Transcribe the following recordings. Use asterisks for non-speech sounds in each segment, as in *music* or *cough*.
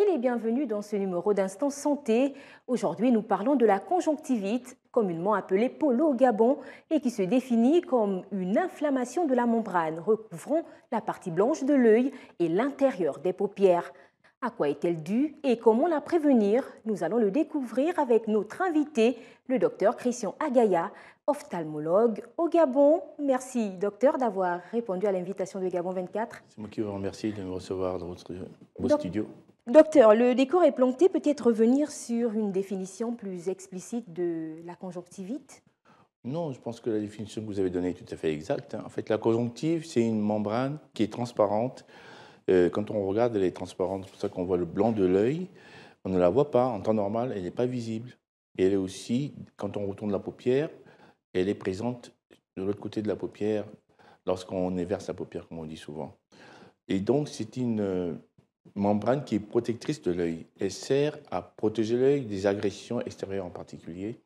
et les bienvenus dans ce numéro d'Instant Santé. Aujourd'hui, nous parlons de la conjonctivite, communément appelée polo au Gabon, et qui se définit comme une inflammation de la membrane recouvrant la partie blanche de l'œil et l'intérieur des paupières. À quoi est-elle due et comment la prévenir Nous allons le découvrir avec notre invité, le docteur Christian Agaya, ophtalmologue au Gabon. Merci, docteur, d'avoir répondu à l'invitation de Gabon 24. C'est moi qui vous remercie de me recevoir dans votre beau studio. Docteur, le décor est planté. Peut-être revenir sur une définition plus explicite de la conjonctivite Non, je pense que la définition que vous avez donnée est tout à fait exacte. En fait, la conjonctive, c'est une membrane qui est transparente. Euh, quand on regarde, elle est transparente. C'est pour ça qu'on voit le blanc de l'œil. On ne la voit pas. En temps normal, elle n'est pas visible. Et elle est aussi, quand on retourne la paupière, elle est présente de l'autre côté de la paupière lorsqu'on inverse la paupière, comme on dit souvent. Et donc, c'est une euh, membrane qui est protectrice de l'œil. Elle sert à protéger l'œil des agressions extérieures en particulier.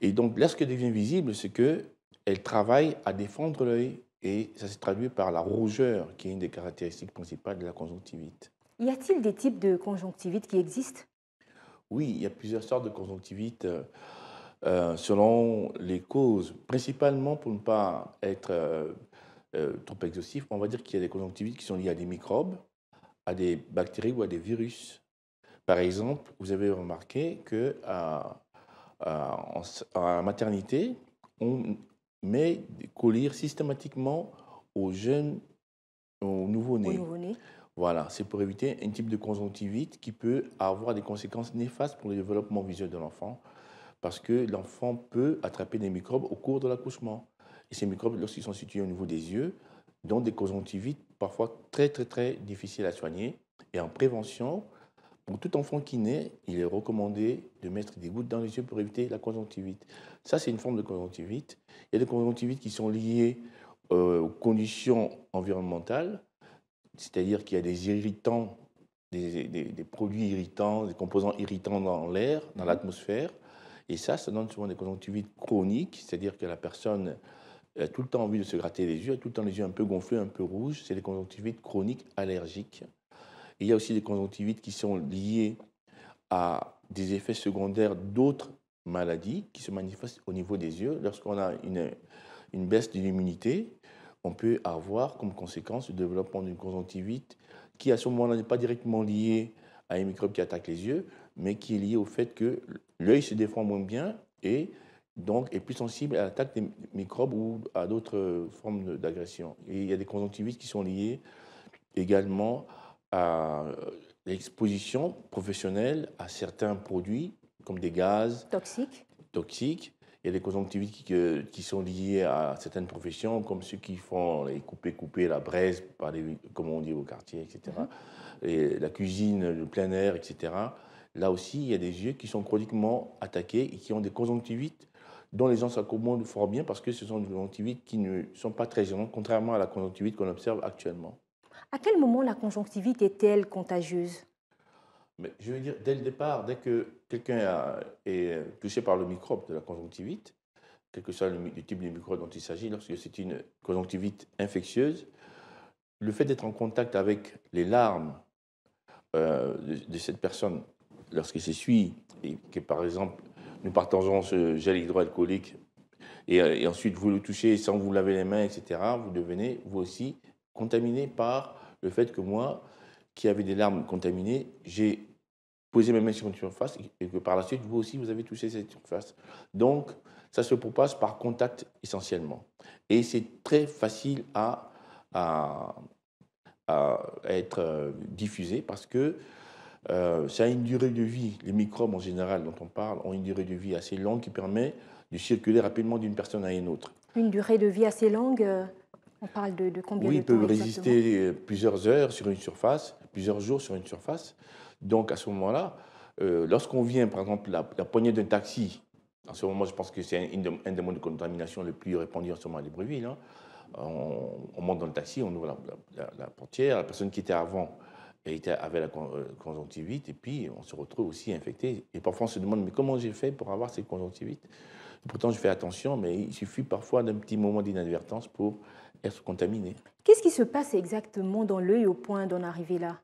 Et donc là, ce qui devient visible, c'est que elle travaille à défendre l'œil et ça se traduit par la rougeur, qui est une des caractéristiques principales de la conjonctivite. Y a-t-il des types de conjonctivite qui existent Oui, il y a plusieurs sortes de conjonctivite euh, euh, selon les causes. Principalement, pour ne pas être euh, trop exhaustif, on va dire qu'il y a des conjonctivites qui sont liées à des microbes, à des bactéries ou à des virus. Par exemple, vous avez remarqué que à, maternité, on met des colliers systématiquement aux jeunes, aux nouveau-nés. voilà, c'est pour éviter un type de conjonctivite qui peut avoir des conséquences néfastes pour le développement visuel de l'enfant, parce que l'enfant peut attraper des microbes au cours de l'accouchement. Et ces microbes, lorsqu'ils sont situés au niveau des yeux, dont des conjonctivites parfois très, très, très difficile à soigner. Et en prévention, pour tout enfant qui naît, il est recommandé de mettre des gouttes dans les yeux pour éviter la conjonctivite. Ça, c'est une forme de conjonctivite. Il y a des conjonctivites qui sont liées euh, aux conditions environnementales, c'est-à-dire qu'il y a des irritants, des, des, produits irritants, des composants irritants dans l'air, dans mmh. l'atmosphère. Et ça, ça donne souvent des conjonctivites chroniques, c'est-à-dire que la personne a tout le temps envie de se gratter les yeux, a tout le temps les yeux un peu gonflés, un peu rouges. C'est les conjonctivites chroniques allergiques. il y a aussi des conjonctivites qui sont liées à des effets secondaires d'autres maladies qui se manifestent au niveau des yeux. Lorsqu'on a une, une baisse de l'immunité, on peut avoir comme conséquence le développement d'une conjonctivite qui, à ce moment-là, n'est pas directement liée à un microbe qui attaque les yeux, mais qui est liée au fait que l'œil se défend moins bien et donc, est plus sensible à l'attaque des microbes ou à d'autres formes d'agression. Et il y a des conjonctivites qui sont liées également à l'exposition professionnelle à certains produits, comme des gaz toxiques. toxiques. Il y a des conjonctivites euh, qui, sont liées à certaines professions, comme ceux qui font les couper, couper la braise, par comme on dit au quartier, etc. Mm-hmm. Et la cuisine, le plein air, etc. Là aussi, il y a des yeux qui sont chroniquement attaqués et qui ont des conjonctivites dont les gens s'accommodent fort bien parce que ce sont des conjonctivites qui ne sont pas très gênantes, contrairement à la conjonctivite qu'on observe actuellement. À quel moment la conjonctivite est-elle contagieuse Mais Je veux dire, dès le départ, dès que quelqu'un est touché par le microbe de la conjonctivite, quel que soit le, type de microbe dont il s'agit, lorsque c'est une conjonctivite infectieuse, le fait d'être en contact avec les larmes euh, de, cette personne lorsqu'elle s'essuie et que, par exemple, nous partageons ce gel hydroalcoolique euh, et, ensuite vous le touchez sans vous laver les mains, etc., vous devenez vous aussi contaminé par le fait que moi, qui avais des larmes contaminées, j'ai posé mes mains sur une surface et que par la suite, vous aussi, vous avez touché cette surface. Donc, ça se propage par contact essentiellement. Et c'est très facile à, à, à être euh, diffusé parce que euh, ça a une durée de vie, les microbes en général dont on parle ont une durée de vie assez longue qui permet de circuler rapidement d'une personne à une autre. Une durée de vie assez longue euh, On parle de, combien de temps Oui, ils peuvent résister plusieurs heures sur une surface, plusieurs jours sur une surface. Donc à ce moment-là, euh, lorsqu'on vient, par exemple, la, poignée d'un taxi, en ce moment, je pense que c'est un, des modes de contamination le plus répandu en ce moment à Libreville. Hein. On, monte dans le taxi, on ouvre la portière, la personne qui était avant avait la euh, conjonctivite et puis on se retrouve aussi infecté. Et parfois on se demande mais comment j'ai fait pour avoir cette conjonctivite Pourtant je fais attention, mais il suffit parfois d'un petit moment d'inadvertance pour être contaminé. Qu'est-ce qui se passe exactement dans l'œil au point d'en arriver là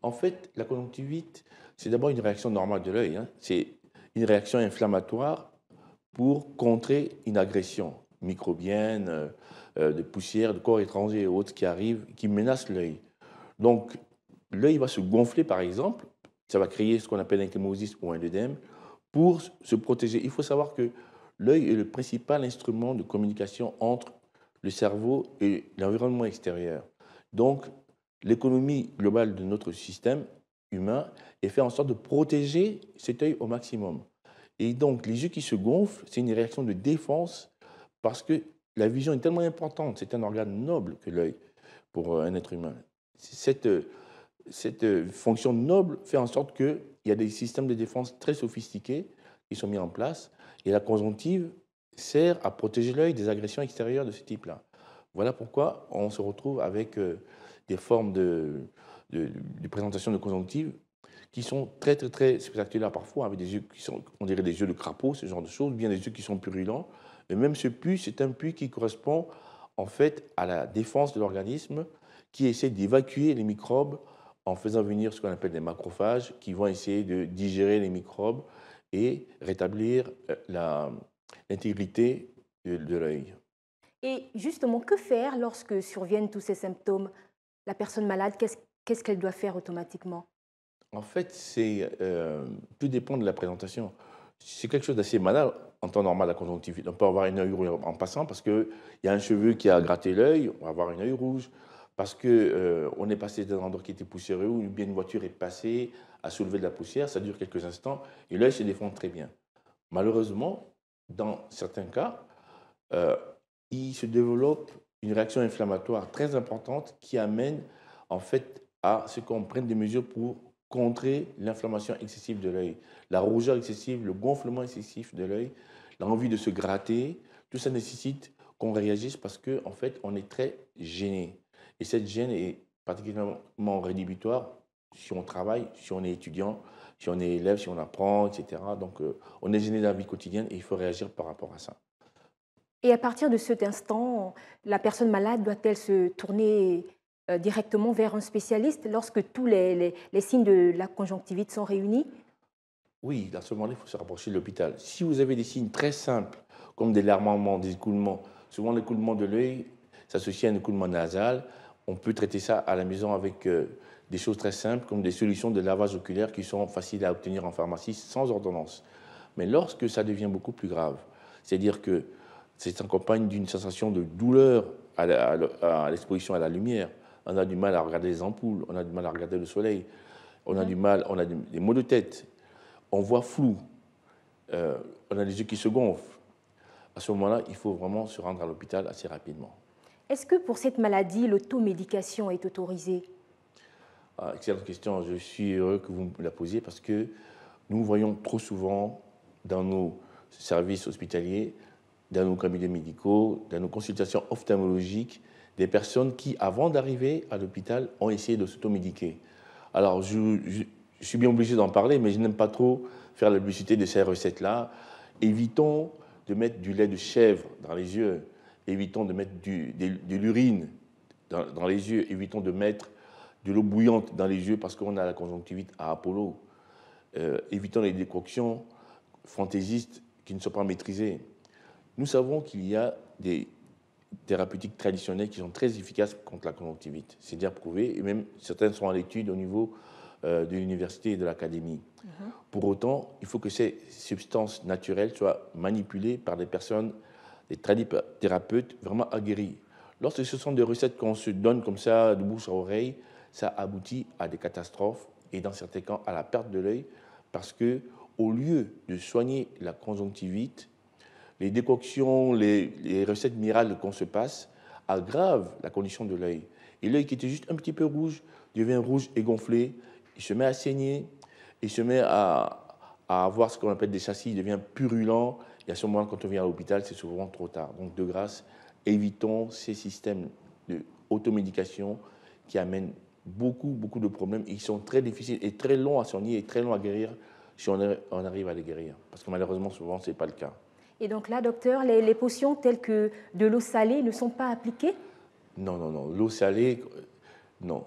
En fait, la conjonctivite, c'est d'abord une réaction normale de l'œil. Hein. C'est une réaction inflammatoire pour contrer une agression microbienne, euh, euh, de poussière, de corps étrangers et autres qui arrivent, qui menacent l'œil. Donc, l'œil va se gonfler, par exemple, ça va créer ce qu'on appelle un chémosis ou un œdème, pour se protéger. Il faut savoir que l'œil est le principal instrument de communication entre le cerveau et l'environnement extérieur. Donc, l'économie globale de notre système humain est faite en sorte de protéger cet œil au maximum. Et donc, les yeux qui se gonflent, c'est une réaction de défense parce que la vision est tellement importante. C'est un organe noble que l'œil pour un être humain. Cette euh, cette euh, fonction noble fait en sorte qu'il y a des systèmes de défense très sophistiqués qui sont mis en place et la conjonctive sert à protéger l'œil des agressions extérieures de ce type-là. Voilà pourquoi on se retrouve avec euh, des formes de, de, présentation de conjonctive qui sont très, très, très spectaculaires parfois, avec des yeux qui sont, on dirait des yeux de crapaud, ce genre de choses, bien des yeux qui sont purulents. Et même ce puits, c'est un puits qui correspond en fait à la défense de l'organisme qui essaie d'évacuer les microbes en faisant venir ce qu'on appelle des macrophages qui vont essayer de digérer les microbes et rétablir euh, l'intégrité de, l'œil. Et justement, que faire lorsque surviennent tous ces symptômes La personne malade, qu'est-ce qu'elle doit faire automatiquement En fait, c'est euh, tout dépend de la présentation. C'est quelque chose d'assez banal en temps normal la conjonctivite. On peut avoir une œil rouge en passant parce qu'il y a un cheveu qui a gratté l'œil, on va avoir une œil rouge parce qu'on euh, on est passé d'un endroit qui était poussiéreux ou bien une voiture est passée à soulever de la poussière, ça dure quelques instants et l'œil se défend très bien. Malheureusement, dans certains cas, euh, il se développe une réaction inflammatoire très importante qui amène en fait à ce qu'on prenne des mesures pour contrer l'inflammation excessive de l'œil, la rougeur excessive, le gonflement excessif de l'œil, l'envie de se gratter, tout ça nécessite qu'on réagisse parce qu'en fait on est très gêné. Et cette gêne est particulièrement rédhibitoire si on travaille, si on est étudiant, si on est élève, si on apprend, etc. Donc euh, on est gêné dans la vie quotidienne et il faut réagir par rapport à ça. Et à partir de cet instant, la personne malade doit-elle se tourner euh, directement vers un spécialiste lorsque tous les, signes de la conjonctivite sont réunis Oui, à ce moment-là, il faut se rapprocher de l'hôpital. Si vous avez des signes très simples, comme des larmements, des écoulements, souvent l'écoulement de l'œil s'associe à un écoulement nasal, on peut traiter ça à la maison avec euh, des choses très simples, comme des solutions de lavage oculaire qui sont faciles à obtenir en pharmacie sans ordonnance. Mais lorsque ça devient beaucoup plus grave, c'est-à-dire que c'est accompagné d'une sensation de douleur à l'exposition à, la lumière, on a du mal à regarder les ampoules, on a du mal à regarder le soleil, on a du mal, on a des maux de tête, on voit flou, euh, on a les yeux qui se gonflent. À ce moment-là, il faut vraiment se rendre à l'hôpital assez rapidement. Est-ce que pour cette maladie, l'automédication est autorisée ah, Excellente question. Je suis heureux que vous me la posiez parce que nous voyons trop souvent dans nos services hospitaliers, dans nos cabinets médicaux, dans nos consultations ophtalmologiques, des personnes qui, avant d'arriver à l'hôpital, ont essayé de s'automédiquer. Alors, je, je, suis bien obligé d'en parler, mais je n'aime pas trop faire la publicité de ces recettes-là. Évitons de mettre du lait de chèvre dans les yeux évitons de mettre du, de, l'urine dans, les yeux, évitons de mettre de l'eau bouillante dans les yeux parce qu'on a la conjonctivite à Apollo, euh, évitons les décoctions fantaisistes qui ne sont pas maîtrisées. Nous savons qu'il y a des thérapeutiques traditionnelles qui sont très efficaces contre la conjonctivite. C'est dire prouvé, et même certaines sont à l'étude au niveau euh, de l'université et de l'académie. Mhm. Pour autant, il faut que ces substances naturelles soient manipulées par des personnes les thérapeutes vraiment aguerris. Lorsque ce sont des recettes qu'on se donne comme ça, de bouche à oreille, ça aboutit à des catastrophes et dans certains cas à la perte de l'œil parce que au lieu de soigner la conjonctivite, les décoctions, les, recettes miracles qu'on se passe aggravent la condition de l'œil. Et l'œil qui était juste un petit peu rouge devient rouge et gonflé, il se met à saigner, il se met à, à avoir ce qu'on appelle des châssis, il devient purulent, et à ce moment, quand on vient à l'hôpital, c'est souvent trop tard. Donc, de grâce, évitons ces systèmes d'automédication qui amènent beaucoup, beaucoup de problèmes. Ils sont très difficiles et très longs à soigner et très longs à guérir si on, arrive à les guérir. Parce que malheureusement, souvent, ce n'est pas le cas. Et donc là, docteur, les potions telles que de l'eau salée ne sont pas appliquées Non, non, non. L'eau salée, euh, non.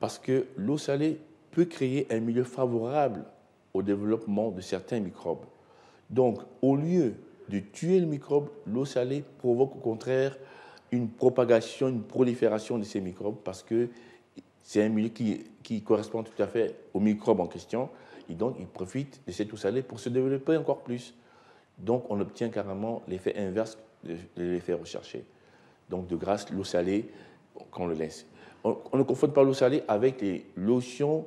Parce que l'eau salée peut créer un milieu favorable au développement de certains microbes. Donc, au lieu de tuer le microbe, l'eau salée provoque au contraire une propagation, une prolifération de ces microbes parce que c'est un milieu qui, qui, correspond tout à fait aux microbes en question. Et donc, ils profitent de cette eau salée pour se développer encore plus. Donc, on obtient carrément l'effet inverse de l'effet recherché. Donc, de grâce, l'eau salée, qu'on le laisse. on ne confond pas l'eau salée avec les lotions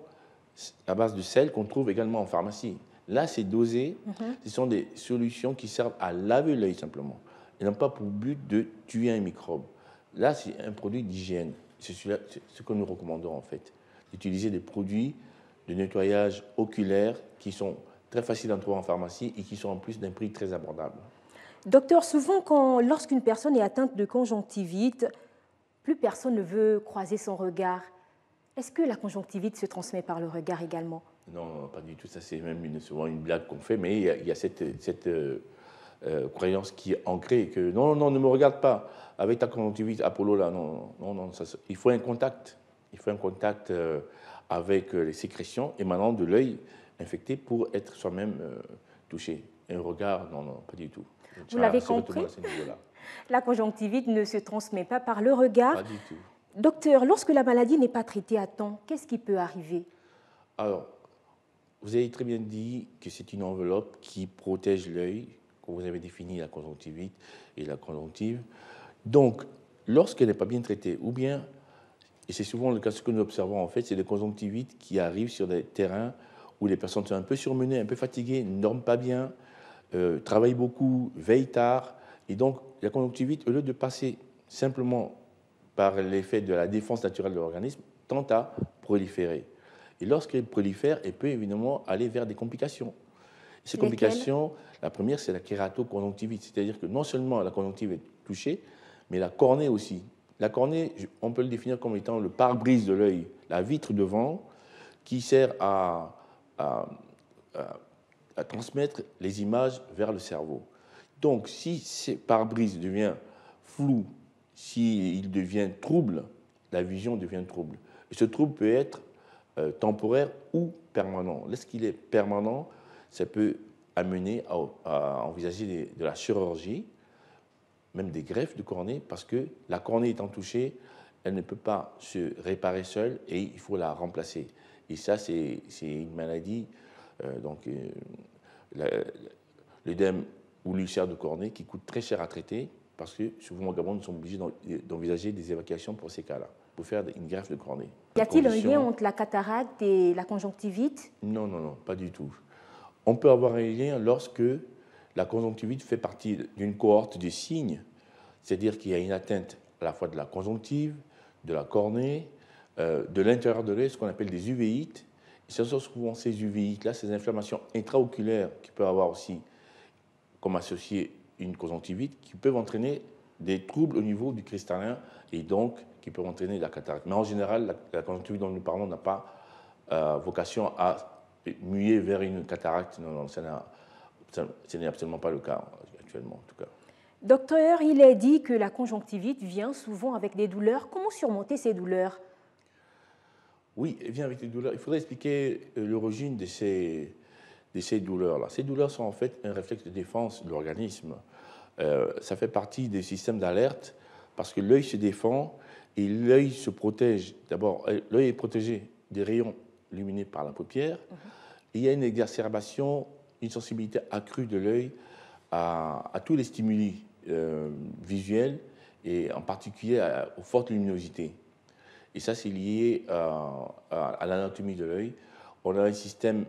à base de sel qu'on trouve également en pharmacie. Là, c'est dosé. Mhm. Ce sont des solutions qui servent à laver l'œil simplement. Ils n'ont pas pour but de tuer un microbe. Là, c'est un produit d'hygiène. C'est ce que nous recommandons en fait. D'utiliser des produits de nettoyage oculaire qui sont très faciles à trouver en pharmacie et qui sont en plus d'un prix très abordable. Docteur, souvent lorsqu'une personne est atteinte de conjonctivite, plus personne ne veut croiser son regard. Est-ce que la conjonctivite se transmet par le regard également non, pas du tout. Ça, c'est même une, souvent une blague qu'on fait, mais il y a, cette, euh, euh, croyance qui est ancrée que non, non, ne me regarde pas avec ta conjonctivite Apollo là. Non, non, non. il faut un contact. Il faut un contact euh, avec les sécrétions émanant de l'œil infecté pour être soi-même touché. Un regard, non, non, pas du tout. Vous l'avez compris. *laughs* La conjonctivite ne se transmet pas par le regard. Pas du tout. Docteur, lorsque la maladie n'est pas traitée à temps, qu'est-ce qui peut arriver Alors, vous avez très bien dit que c'est une enveloppe qui protège l'œil, que vous avez défini la conjonctivite et la conjonctive. Donc, lorsqu'elle n'est pas bien traitée, ou bien, et c'est souvent le cas, ce que nous observons en fait, c'est les conjonctivites qui arrivent sur des terrains où les personnes sont un peu surmenées, un peu fatiguées, ne dorment pas bien, euh, travaillent beaucoup, veillent tard. Et donc, la conjonctivite, au lieu de passer simplement par l'effet de la défense naturelle de l'organisme, tente à proliférer. Et lorsqu'elle prolifère, elle peut évidemment aller vers des complications. Ces complications, la première, c'est la kératoconjonctivite, c'est-à-dire que non seulement la conjonctive est touchée, mais la cornée aussi. La cornée, on peut le définir comme étant le pare-brise de l'œil, la vitre devant, qui sert à, transmettre les images vers le cerveau. Donc, si ce pare-brise devient flou, s'il il devient trouble, la vision devient trouble. Et ce trouble peut être euh, temporaire ou permanent. Lorsqu'il est permanent, ça peut amener à, envisager de la chirurgie, même des greffes de cornée, parce que la cornée étant touchée, elle ne peut pas se réparer seule et il faut la remplacer. Et ça, c'est une maladie, euh, donc euh, l'œdème ou l'ulcère de cornée, qui coûte très cher à traiter, parce que souvent au Gabon, nous sommes obligés d'envisager des évacuations pour ces cas-là pour faire une greffe de cornée. Y a-t-il un lien entre la cataracte et la conjonctivite Non, non, non, pas du tout. On peut avoir un lien lorsque la conjonctivite fait partie d'une cohorte de signes, c'est-à-dire qu'il y a une atteinte à la fois de la conjonctive, de la cornée, euh, de l'intérieur de l'œil, ce qu'on appelle des uvéites. Et ce sont souvent ces uvéites-là, ces inflammations intraoculaires qui peuvent avoir aussi comme associé une conjonctivite, qui peuvent entraîner des troubles au niveau du cristallin et donc qui peut entraîner la cataracte. Mais en général, la, conjonctivite dont nous parlons n'a pas euh, vocation à muer vers une cataracte. ce n'est absolument pas le cas actuellement, en tout cas. Docteur, il est dit que la conjonctivite vient souvent avec des douleurs. Comment surmonter ces douleurs Oui, elle vient avec des douleurs. Il faudrait expliquer euh, l'origine de ces, douleurs-là. Ces douleurs sont en fait un réflexe de défense de l'organisme. Euh, ça fait partie des systèmes d'alerte parce que l'œil se défend et l'œil se protège, d'abord, euh, l'œil est protégé des rayons luminés par la paupière. il y a une exacerbation, une sensibilité accrue de l'œil à, tous les stimuli euh, visuels et en particulier aux fortes luminosités. Et ça, c'est lié euh, à, à l'anatomie de l'œil. On a un système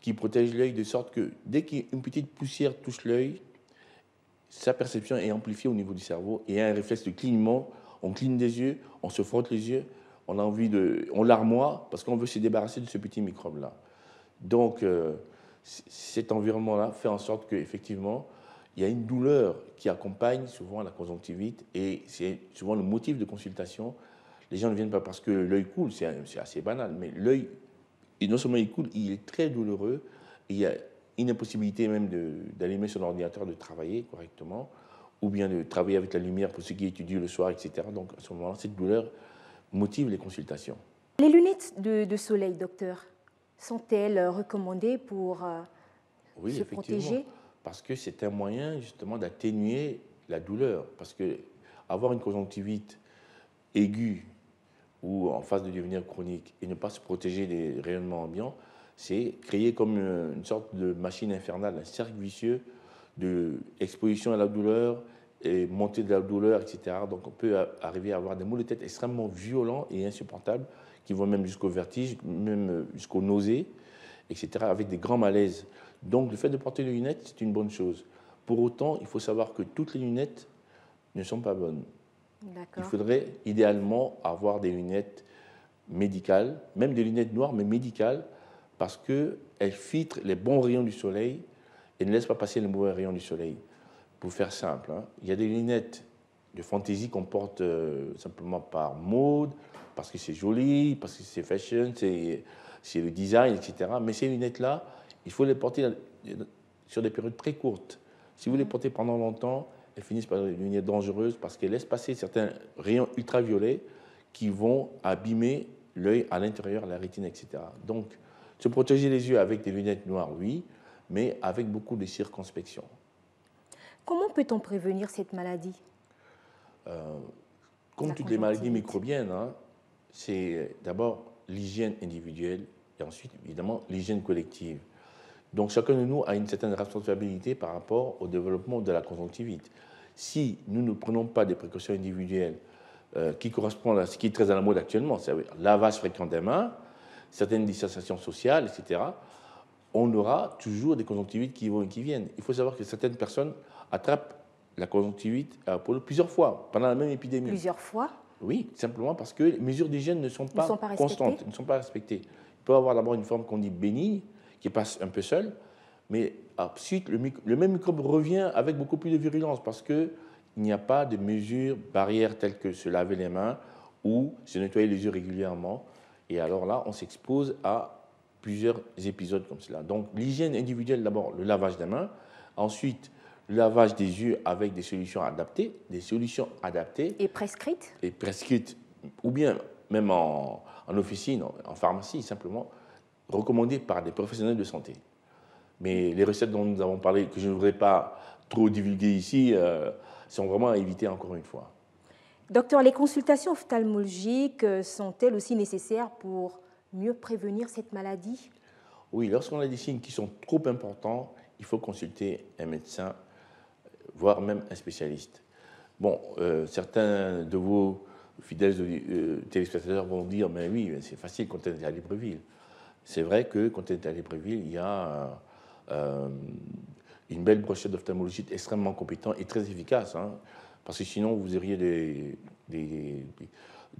qui protège l'œil de sorte que dès qu'une petite poussière touche l'œil, sa perception est amplifiée au niveau du cerveau et il y a un réflexe de clignement on cligne des yeux, on se frotte les yeux, on a envie de, on larmoie parce qu'on veut se débarrasser de ce petit microbe-là. Donc, euh, cet environnement-là fait en sorte qu'effectivement, il y a une douleur qui accompagne souvent la conjonctivite et c'est souvent le motif de consultation. Les gens ne viennent pas parce que l'œil coule, c'est assez banal, mais l'œil, non seulement il coule, il est très douloureux. il y a une impossibilité même d'allumer son ordinateur, de travailler correctement ou bien de travailler avec la lumière pour ceux qui étudient le soir, etc. Donc, à ce moment-là, cette douleur motive les consultations. Les lunettes de, soleil, docteur, sont-elles euh, recommandées pour euh, protéger oui, effectivement, Parce que c'est un moyen justement d'atténuer la douleur. Parce que avoir une conjonctivite aiguë ou en phase de devenir chronique et ne pas se protéger des rayonnements ambiants, c'est créer comme euh, une sorte de machine infernale, un cercle vicieux de exposition à la douleur et montée de la douleur, etc. Donc on peut arriver à avoir des maux de tête extrêmement violents et insupportables qui vont même jusqu'au vertige, même jusqu'aux nausées, etc., avec des grands malaises. Donc le fait de porter des lunettes, c'est une bonne chose. Pour autant, il faut savoir que toutes les lunettes ne sont pas bonnes. Il faudrait idéalement avoir des lunettes médicales, même des lunettes noires, mais médicales, parce qu'elles filtrent les bons rayons du soleil et ne laisse pas passer les mauvais rayons du soleil. Pour faire simple, hein, il y a des lunettes de fantaisie qu'on porte euh, simplement par mode, parce que c'est joli, parce que c'est fashion, c'est le design, etc. Mais ces lunettes-là, il faut les porter sur des périodes très courtes. Si vous les mm-hmm. portez pendant longtemps, elles finissent par lunettes dangereuses parce qu'elles laissent passer certains rayons ultraviolets qui vont abîmer l'œil à l'intérieur, la rétine, etc. Donc, se protéger les yeux avec des lunettes noires, oui, mais avec beaucoup de circonspection. Comment peut-on prévenir cette maladie euh, Comme toutes les maladies microbiennes, hein, c'est d'abord l'hygiène individuelle et ensuite, évidemment, l'hygiène collective. Donc chacun de nous a une certaine responsabilité par rapport au développement de la conjonctivite. Si nous ne prenons pas des précautions individuelles euh, qui correspondent à ce qui est très à la mode actuellement, c'est-à-dire lavage fréquent des mains, certaines distanciations sociales, etc., on aura toujours des conjonctivites qui vont et qui viennent. Il faut savoir que certaines personnes attrapent la conjonctivite à plusieurs fois pendant la même épidémie. Plusieurs fois Oui, simplement parce que les mesures d'hygiène ne sont pas, constantes, ne sont pas respectées. Il peut avoir d'abord une forme qu'on dit bénigne, qui passe un peu seule, mais ensuite le, même microbe revient avec beaucoup plus de virulence parce qu'il n'y a pas de mesures barrières telles que se laver les mains ou se nettoyer les yeux régulièrement. Et alors là, on s'expose à plusieurs épisodes comme cela. Donc l'hygiène individuelle, d'abord le lavage des mains, ensuite le lavage des yeux avec des solutions adaptées, des solutions adaptées. Et prescrites Et prescrites, ou bien même en, en officine, en pharmacie simplement, recommandées par des professionnels de santé. Mais les recettes dont nous avons parlé, que je ne voudrais pas trop divulguer ici, euh, sont vraiment à éviter encore une fois. Docteur, les consultations ophtalmologiques euh, sont-elles aussi nécessaires pour mieux prévenir cette maladie Oui, lorsqu'on a des signes qui sont trop importants, il faut consulter un médecin, voire même un spécialiste. Bon, euh, certains de vos fidèles euh, téléspectateurs vont dire, mais oui, c'est facile quand on est à Libreville. C'est vrai que quand on est à Libreville, il y a euh, une belle brochette d'ophtalmologistes extrêmement compétente et très efficace, hein. parce que sinon vous auriez des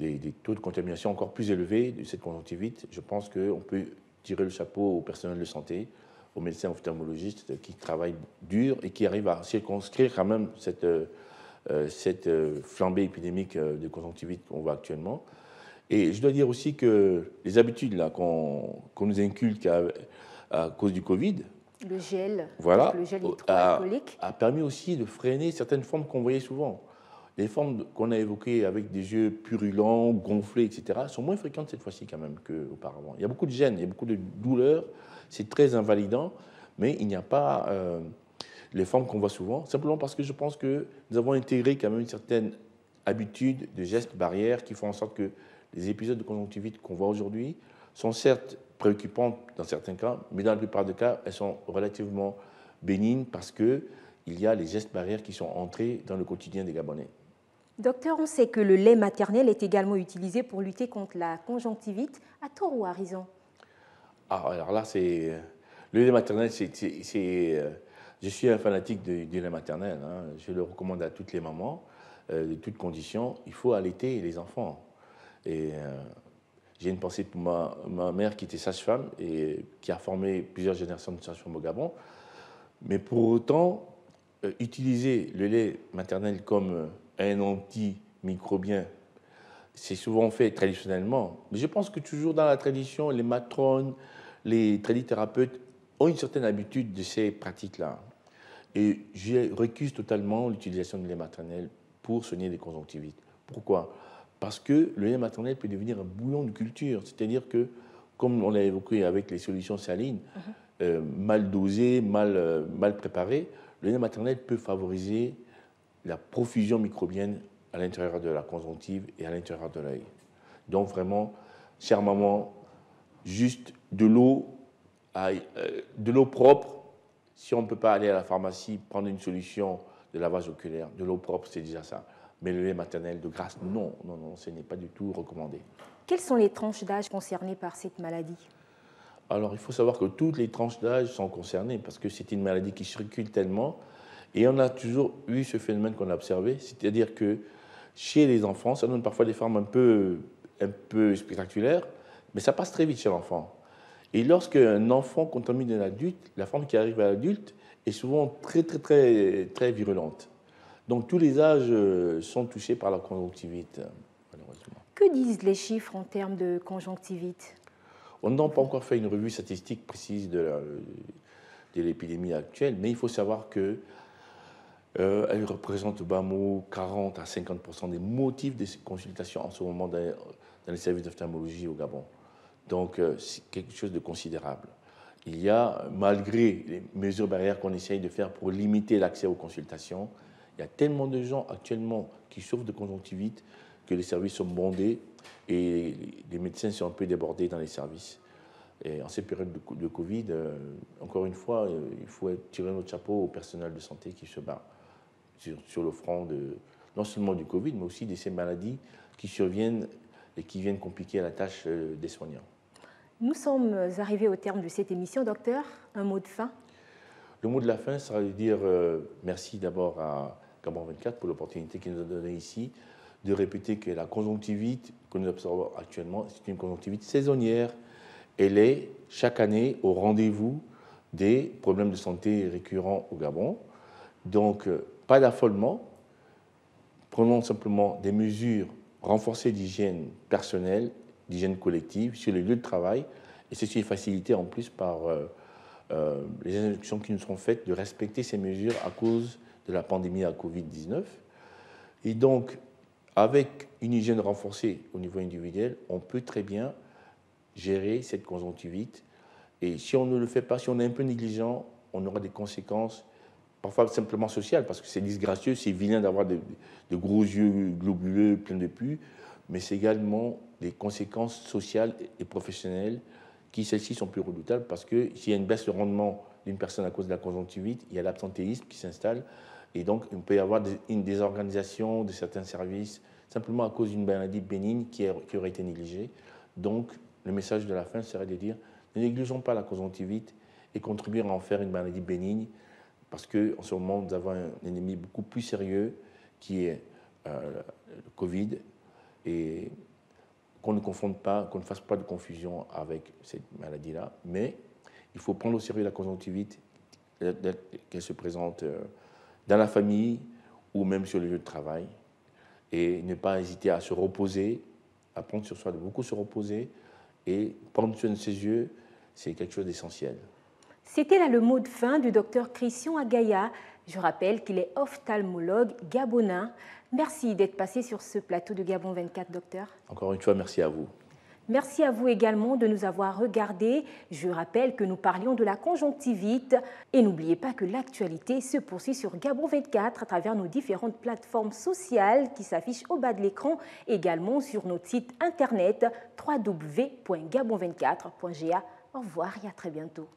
des, taux de contamination encore plus élevés de cette conjonctivite, je pense qu'on peut tirer le chapeau au personnel de santé, aux médecins ophtalmologistes qui travaillent dur et qui arrivent à circonscrire quand même cette, euh, euh, cette euh, flambée épidémique de conjonctivite qu'on voit actuellement. Et je dois dire aussi que les habitudes qu'on, nous inculque à, cause du Covid, le gel, voilà, le gel a permis aussi de freiner certaines formes qu'on voyait souvent les formes qu'on a évoquées avec des yeux purulents, gonflés, etc., sont moins fréquentes cette fois-ci quand même qu'auparavant. Il y a beaucoup de gêne, il y a beaucoup de douleur, c'est très invalidant, mais il n'y a pas euh, les formes qu'on voit souvent, simplement parce que je pense que nous avons intégré quand même une certaine habitude de gestes barrières qui font en sorte que les épisodes de conjonctivite qu'on voit aujourd'hui sont certes préoccupants dans certains cas, mais dans la plupart des cas, elles sont relativement bénignes parce qu'il y a les gestes barrières qui sont entrés dans le quotidien des Gabonais. Docteur, on sait que le lait maternel est également utilisé pour lutter contre la conjonctivite, à tort ou à raison ah, Alors là, c'est. Euh, le lait maternel, c'est. Euh, je suis un fanatique du, lait maternel. Hein. Je le recommande à toutes les mamans, euh, de toutes conditions. Il faut allaiter les enfants. Et j'ai une pensée pour ma, mère qui était sage-femme et qui a formé plusieurs générations de sages-femmes au Gabon. Mais pour autant, utiliser le lait maternel comme un antimicrobien. C'est souvent fait traditionnellement. Mais je pense que toujours dans la tradition, les matrones, les thérapeutes ont une certaine habitude de ces pratiques-là. Et je recuse totalement l'utilisation de lait maternel pour soigner des conjonctivites. Pourquoi Parce que le lait maternel peut devenir un bouillon de culture. C'est-à-dire que, comme on l'a évoqué avec les solutions salines, mhm. euh, mal dosées, mal, euh, mal préparées, le lait maternel peut favoriser la profusion microbienne à l'intérieur de la conjonctive et à l'intérieur de l'œil. Donc vraiment, chère maman, juste de l'eau, euh, de l'eau propre. Si on ne peut pas aller à la pharmacie prendre une solution de lavage oculaire, de l'eau propre, c'est déjà ça. Mais le lait maternel de grâce, non, non, non, ce n'est pas du tout recommandé. Quelles sont les tranches d'âge concernées par cette maladie Alors, il faut savoir que toutes les tranches d'âge sont concernées parce que c'est une maladie qui circule tellement et on a toujours eu ce phénomène qu'on a observé, c'est-à-dire que chez les enfants, ça donne parfois des formes un peu, un peu spectaculaires, mais ça passe très vite chez l'enfant. Et lorsqu'un enfant contamine un adulte, la forme qui arrive à l'adulte est souvent très, très, très, très virulente. Donc tous les âges euh, sont touchés par la conjonctivite, euh, malheureusement. Que disent les chiffres en termes de conjonctivite On n'a pas encore fait une revue statistique précise de l'épidémie actuelle, mais il faut savoir que euh, elle représente au bas mot 40 à 50 des motifs des consultations en ce moment dans, les services d'ophtalmologie au Gabon. Donc, euh, c'est quelque chose de considérable. Il y a, malgré les mesures barrières qu'on essaye de faire pour limiter l'accès aux consultations, il y a tellement de gens actuellement qui souffrent de conjonctivite que les services sont bondés et les médecins sont un peu débordés dans les services. Et en ces périodes de, Covid, euh, encore une fois, il faut tirer notre chapeau au personnel de santé qui se bat sur, le front de, non seulement du Covid, mais aussi de ces maladies qui surviennent et qui viennent compliquer la tâche euh, des soignants. Nous sommes arrivés au terme de cette émission, docteur. Un mot de fin Le mot de la fin sera de dire euh, merci d'abord à Gabon 24 pour l'opportunité qu'il nous a donnée ici de répéter que la conjonctivite que nous observons actuellement, c'est une conjonctivite saisonnière. Elle est chaque année au rendez-vous des problèmes de santé récurrents au Gabon. Donc, euh, pas d'affolement, prenons simplement des mesures renforcées d'hygiène personnelle, d'hygiène collective sur les lieux de travail, et ceci est facilité en plus par euh, euh, les instructions qui nous sont faites de respecter ces mesures à cause de la pandémie à Covid-19. Et donc, avec une hygiène renforcée au niveau individuel, on peut très bien gérer cette conjonctivite. Et si on ne le fait pas, si on est un peu négligent, on aura des conséquences parfois simplement social, parce que c'est disgracieux, c'est vilain d'avoir de, gros yeux globuleux, pleins de pus, mais c'est également des conséquences sociales et professionnelles qui, celles-ci, sont plus redoutables, parce que s'il y a une baisse de rendement d'une personne à cause de la conjonctivite, il y a l'absentéisme qui s'installe, et donc il peut y avoir une désorganisation de certains services, simplement à cause d'une maladie bénigne qui, qui aurait été négligée. Donc, le message de la fin serait de dire, ne négligeons pas la conjonctivite et contribuer à en faire une maladie bénigne parce qu'en ce moment, nous avons un ennemi beaucoup plus sérieux qui est euh, le Covid, et qu'on ne confonde pas, qu'on ne fasse pas de confusion avec cette maladie-là. Mais il faut prendre au sérieux la conjonctivite euh, qu'elle se présente euh, dans la famille ou même sur le lieu de travail, et ne pas hésiter à se reposer, à prendre sur soi de beaucoup se reposer, et prendre soin de ses yeux, c'est quelque chose d'essentiel. C'était là le mot de fin du docteur Christian Agaya. Je rappelle qu'il est ophtalmologue gabonin. Merci d'être passé sur ce plateau de Gabon 24, docteur. Encore une fois, merci à vous. Merci à vous également de nous avoir regardés. Je rappelle que nous parlions de la conjonctivite et n'oubliez pas que l'actualité se poursuit sur Gabon 24 à travers nos différentes plateformes sociales qui s'affichent au bas de l'écran, également sur notre site internet www.gabon24.ga. Au revoir et à très bientôt.